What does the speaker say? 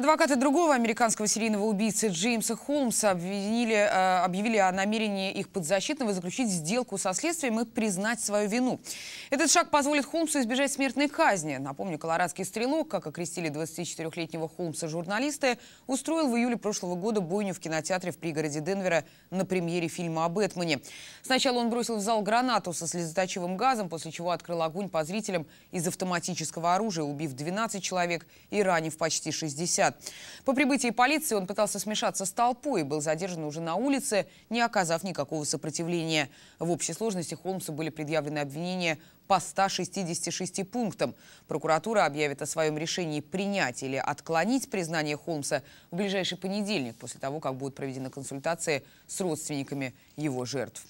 Адвокаты другого американского серийного убийцы Джеймса Холмса обвинили, э, объявили о намерении их подзащитного заключить сделку со следствием и признать свою вину. Этот шаг позволит Холмсу избежать смертной казни. Напомню, колорадский стрелок, как окрестили 24-летнего Холмса журналисты, устроил в июле прошлого года бойню в кинотеатре в пригороде Денвера на премьере фильма о Бэтмене. Сначала он бросил в зал гранату со слезоточивым газом, после чего открыл огонь по зрителям из автоматического оружия, убив 12 человек и ранив почти 60. По прибытии полиции он пытался смешаться с толпой и был задержан уже на улице, не оказав никакого сопротивления. В общей сложности Холмсу были предъявлены обвинения по 166 пунктам. Прокуратура объявит о своем решении принять или отклонить признание Холмса в ближайший понедельник, после того, как будут проведены консультации с родственниками его жертв.